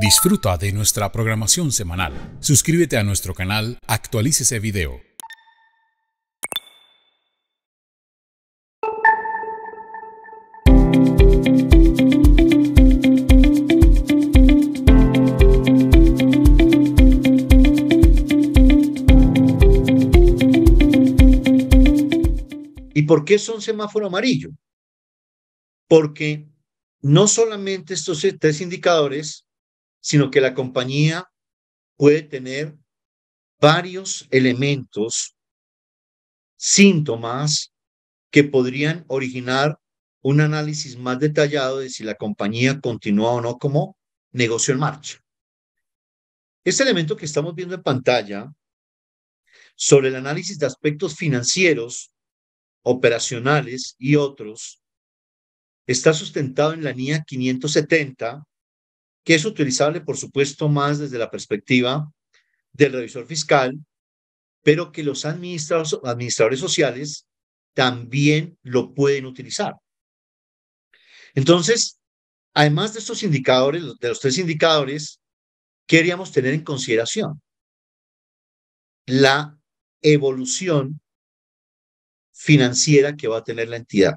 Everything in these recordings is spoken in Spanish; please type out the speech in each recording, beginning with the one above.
Disfruta de nuestra programación semanal. Suscríbete a nuestro canal, actualice ese video. ¿Y por qué son semáforo amarillo? Porque no solamente estos tres indicadores sino que la compañía puede tener varios elementos, síntomas que podrían originar un análisis más detallado de si la compañía continúa o no como negocio en marcha. Este elemento que estamos viendo en pantalla sobre el análisis de aspectos financieros, operacionales y otros está sustentado en la NIA 570 que es utilizable, por supuesto, más desde la perspectiva del revisor fiscal, pero que los administradores sociales también lo pueden utilizar. Entonces, además de estos indicadores, de los tres indicadores, queríamos tener en consideración? La evolución financiera que va a tener la entidad,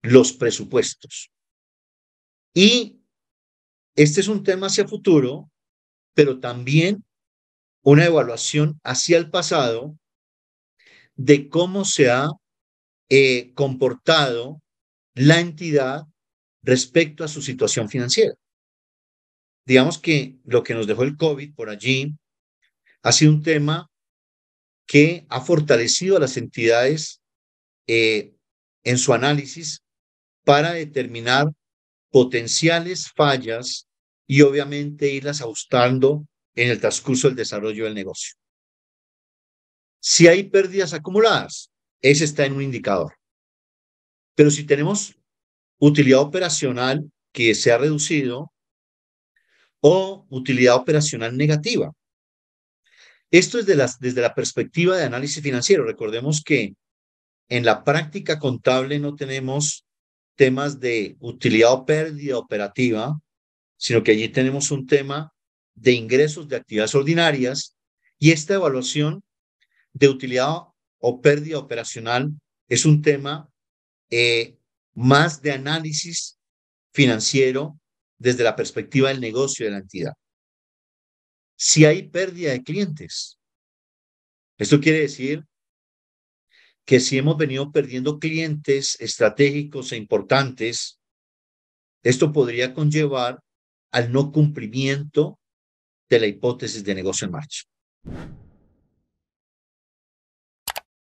los presupuestos y este es un tema hacia futuro, pero también una evaluación hacia el pasado de cómo se ha eh, comportado la entidad respecto a su situación financiera. Digamos que lo que nos dejó el COVID por allí ha sido un tema que ha fortalecido a las entidades eh, en su análisis para determinar potenciales fallas y obviamente irlas ajustando en el transcurso del desarrollo del negocio. Si hay pérdidas acumuladas, ese está en un indicador. Pero si tenemos utilidad operacional que se ha reducido o utilidad operacional negativa. Esto es de las, desde la perspectiva de análisis financiero. Recordemos que en la práctica contable no tenemos temas de utilidad o pérdida operativa, sino que allí tenemos un tema de ingresos de actividades ordinarias y esta evaluación de utilidad o pérdida operacional es un tema eh, más de análisis financiero desde la perspectiva del negocio de la entidad. Si hay pérdida de clientes, esto quiere decir que si hemos venido perdiendo clientes estratégicos e importantes, esto podría conllevar al no cumplimiento de la hipótesis de negocio en marcha.